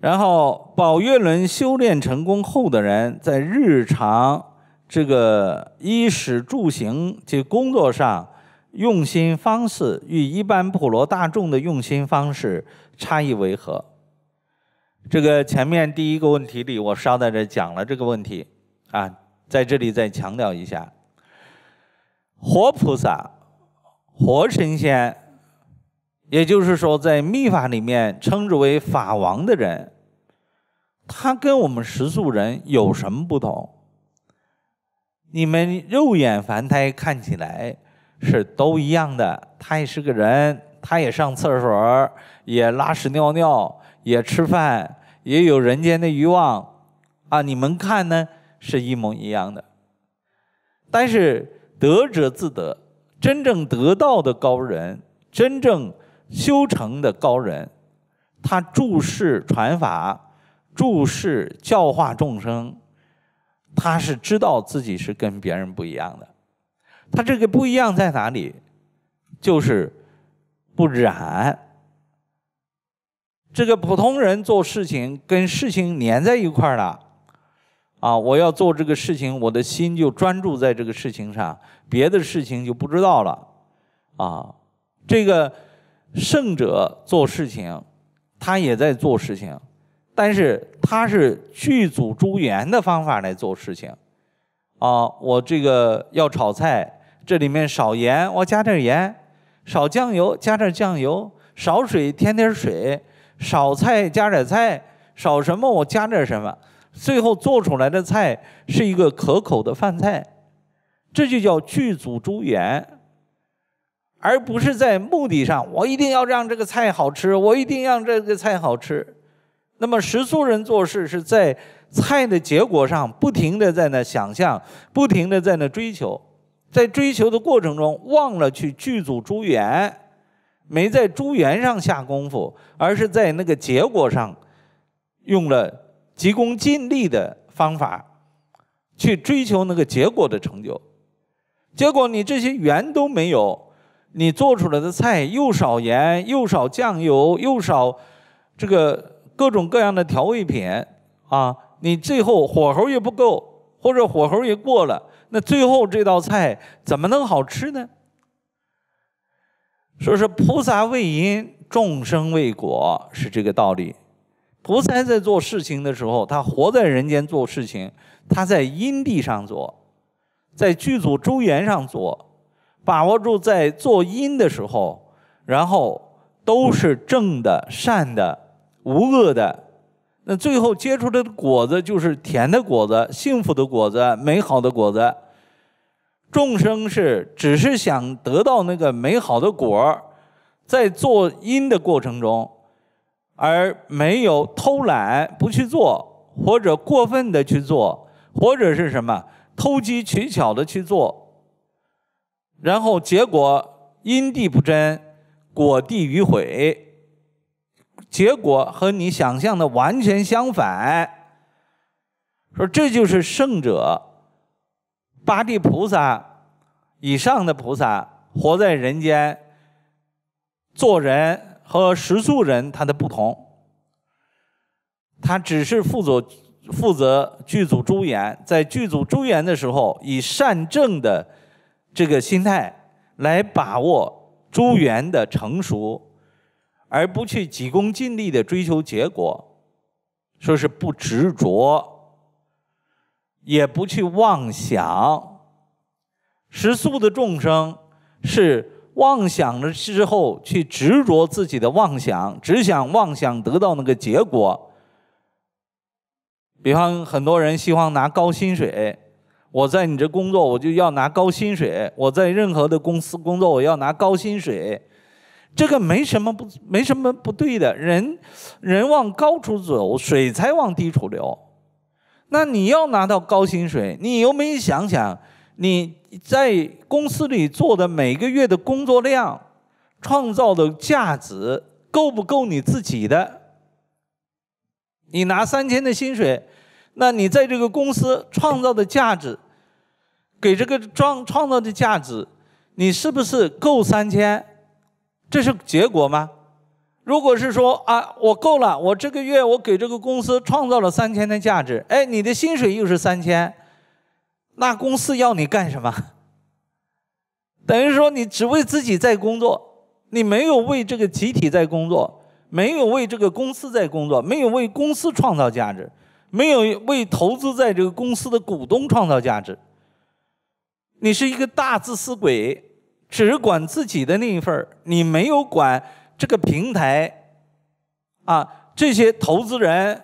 然后，宝月轮修炼成功后的人，在日常这个衣食住行及工作上，用心方式与一般普罗大众的用心方式差异为何？这个前面第一个问题里，我稍带着讲了这个问题啊，在这里再强调一下：活菩萨、活神仙。也就是说，在密法里面称之为法王的人，他跟我们食素人有什么不同？你们肉眼凡胎看起来是都一样的，他也是个人，他也上厕所，也拉屎尿尿，也吃饭，也有人间的欲望啊！你们看呢，是一模一样的。但是得者自得，真正得道的高人，真正。修成的高人，他注视传法，注视教化众生，他是知道自己是跟别人不一样的。他这个不一样在哪里？就是不染。这个普通人做事情跟事情粘在一块儿了，啊，我要做这个事情，我的心就专注在这个事情上，别的事情就不知道了。啊，这个。胜者做事情，他也在做事情，但是他是剧组诸缘的方法来做事情。啊，我这个要炒菜，这里面少盐，我加点盐；少酱油，加点酱油；少水，添点水；少菜，加点菜；少什么，我加点什么。最后做出来的菜是一个可口的饭菜，这就叫剧组诸缘。而不是在目的上，我一定要让这个菜好吃，我一定让这个菜好吃。那么食素人做事是在菜的结果上不停的在那想象，不停的在那追求，在追求的过程中忘了去剧组诸缘，没在诸缘上下功夫，而是在那个结果上用了急功近利的方法去追求那个结果的成就，结果你这些缘都没有。你做出来的菜又少盐，又少酱油，又少这个各种各样的调味品啊！你最后火候也不够，或者火候也过了，那最后这道菜怎么能好吃呢？说是菩萨为因，众生为果，是这个道理。菩萨在做事情的时候，他活在人间做事情，他在因地上做，在剧组周缘上做。把握住在做因的时候，然后都是正的、善的、无恶的，那最后结出的果子就是甜的果子、幸福的果子、美好的果子。众生是只是想得到那个美好的果儿，在做因的过程中，而没有偷懒不去做，或者过分的去做，或者是什么偷机取巧的去做。然后结果因地不真，果地余毁，结果和你想象的完全相反。说这就是圣者，八地菩萨以上的菩萨活在人间，做人和食素人他的不同，他只是负责负责剧组诸演，在剧组诸演的时候以善正的。这个心态来把握诸缘的成熟，而不去急功近利的追求结果，说是不执着，也不去妄想。食素的众生是妄想了之后去执着自己的妄想，只想妄想得到那个结果。比方，很多人希望拿高薪水。我在你这工作，我就要拿高薪水；我在任何的公司工作，我要拿高薪水。这个没什么不没什么不对的，人人往高处走，水才往低处流。那你要拿到高薪水，你有没有想想你在公司里做的每个月的工作量、创造的价值够不够你自己的？你拿三千的薪水？那你在这个公司创造的价值，给这个创创造的价值，你是不是够三千？这是结果吗？如果是说啊，我够了，我这个月我给这个公司创造了三千的价值，哎，你的薪水又是三千，那公司要你干什么？等于说你只为自己在工作，你没有为这个集体在工作，没有为这个公司在工作，没有为公司创造价值。没有为投资在这个公司的股东创造价值，你是一个大自私鬼，只管自己的那一份你没有管这个平台，啊，这些投资人，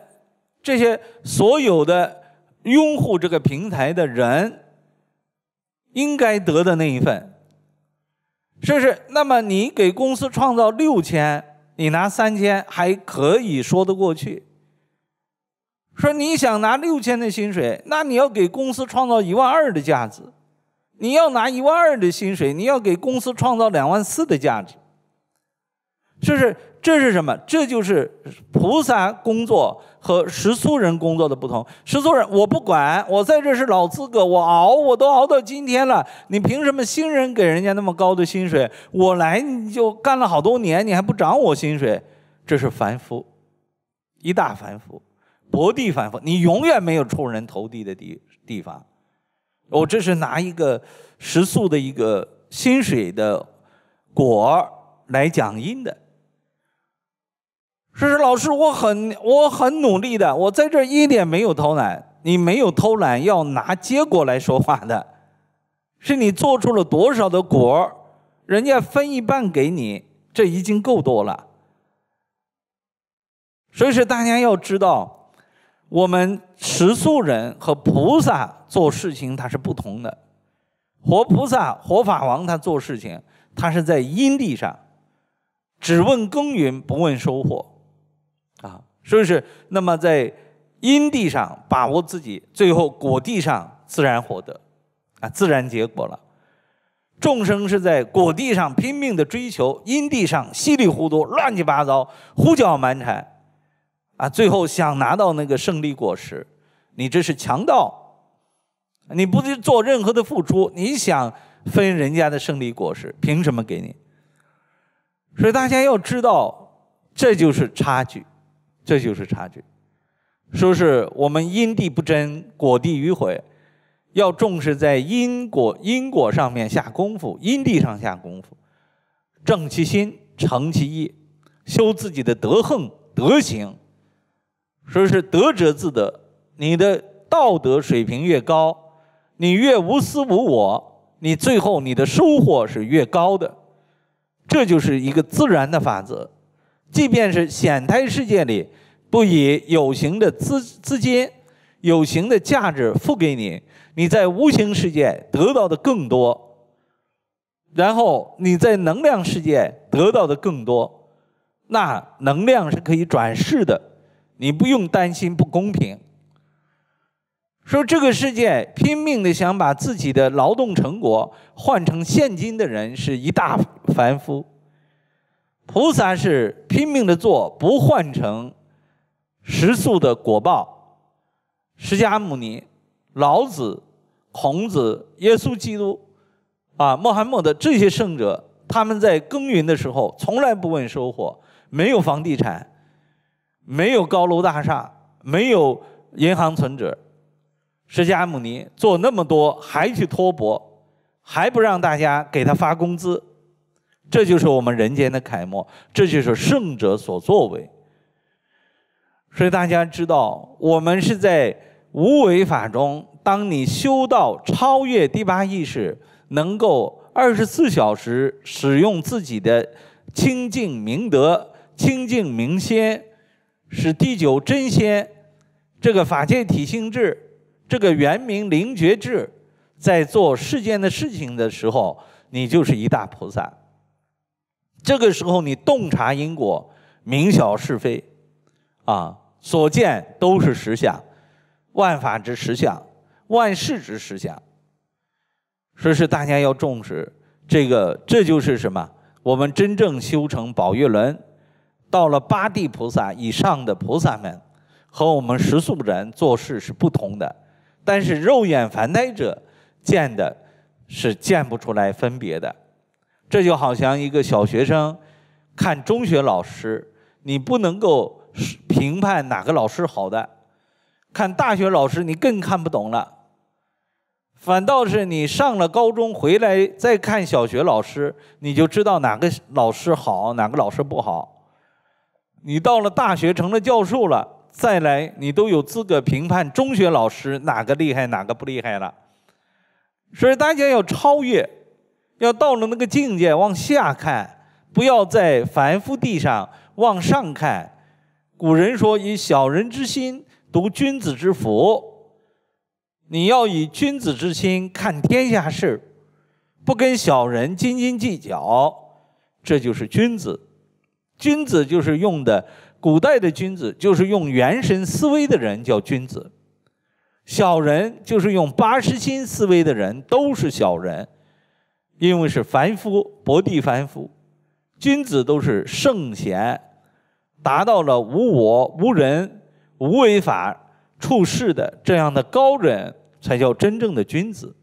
这些所有的拥护这个平台的人应该得的那一份，是不是？那么你给公司创造六千，你拿三千，还可以说得过去。说你想拿六千的薪水，那你要给公司创造一万二的价值；你要拿一万二的薪水，你要给公司创造两万四的价值。这是这是什么？这就是菩萨工作和食宿人工作的不同。食宿人我不管，我在这是老资格，我熬我都熬到今天了，你凭什么新人给人家那么高的薪水？我来你就干了好多年，你还不涨我薪水？这是凡夫，一大凡夫。薄地反夫，你永远没有出人头地的地地方。我这是拿一个食宿的一个薪水的果来讲因的。说是老师，我很我很努力的，我在这一点没有偷懒。你没有偷懒，要拿结果来说话的，是你做出了多少的果，人家分一半给你，这已经够多了。所以说，大家要知道。我们食素人和菩萨做事情它是不同的，活菩萨、活法王他做事情，他是在阴地上，只问耕耘不问收获，啊，所以是那么在阴地上把握自己，最后果地上自然获得，啊，自然结果了。众生是在果地上拼命的追求，阴地上稀里糊涂、乱七八糟、胡搅蛮缠。啊，最后想拿到那个胜利果实，你这是强盗！你不去做任何的付出，你想分人家的胜利果实，凭什么给你？所以大家要知道，这就是差距，这就是差距。说是我们因地不真，果地迂回，要重视在因果因果上面下功夫，因地上下功夫，正其心，诚其意，修自己的德行德行。说是德者自得，你的道德水平越高，你越无私无我，你最后你的收获是越高的。这就是一个自然的法则。即便是显态世界里，不以有形的资资金、有形的价值付给你，你在无形世界得到的更多，然后你在能量世界得到的更多，那能量是可以转世的。你不用担心不公平。说这个世界拼命的想把自己的劳动成果换成现金的人是一大凡夫，菩萨是拼命的做不换成食宿的果报。释迦牟尼、老子、孔子、耶稣基督、啊、穆罕默德这些圣者，他们在耕耘的时候从来不问收获，没有房地产。没有高楼大厦，没有银行存折，释迦牟尼做那么多，还去托钵，还不让大家给他发工资，这就是我们人间的楷模，这就是圣者所作为。所以大家知道，我们是在无为法中，当你修道超越第八意识，能够二十四小时使用自己的清净明德、清净明心。使第九真仙，这个法界体性智，这个原名灵觉智，在做世间的事情的时候，你就是一大菩萨。这个时候你洞察因果，明晓是非，啊，所见都是实相，万法之实相，万事之实相。说是大家要重视这个，这就是什么？我们真正修成宝月轮。到了八地菩萨以上的菩萨们，和我们食宿人做事是不同的，但是肉眼凡胎者见的是见不出来分别的。这就好像一个小学生看中学老师，你不能够评判哪个老师好的；看大学老师，你更看不懂了。反倒是你上了高中回来再看小学老师，你就知道哪个老师好，哪个老师不好。你到了大学成了教授了，再来你都有资格评判中学老师哪个厉害哪个不厉害了。所以大家要超越，要到了那个境界往下看，不要在凡夫地上往上看。古人说：“以小人之心度君子之腹。”你要以君子之心看天下事，不跟小人斤斤计较，这就是君子。君子就是用的古代的君子，就是用元神思维的人叫君子；小人就是用八识心思维的人都是小人，因为是凡夫，薄地凡夫。君子都是圣贤，达到了无我、无人、无为法处世的这样的高人才叫真正的君子。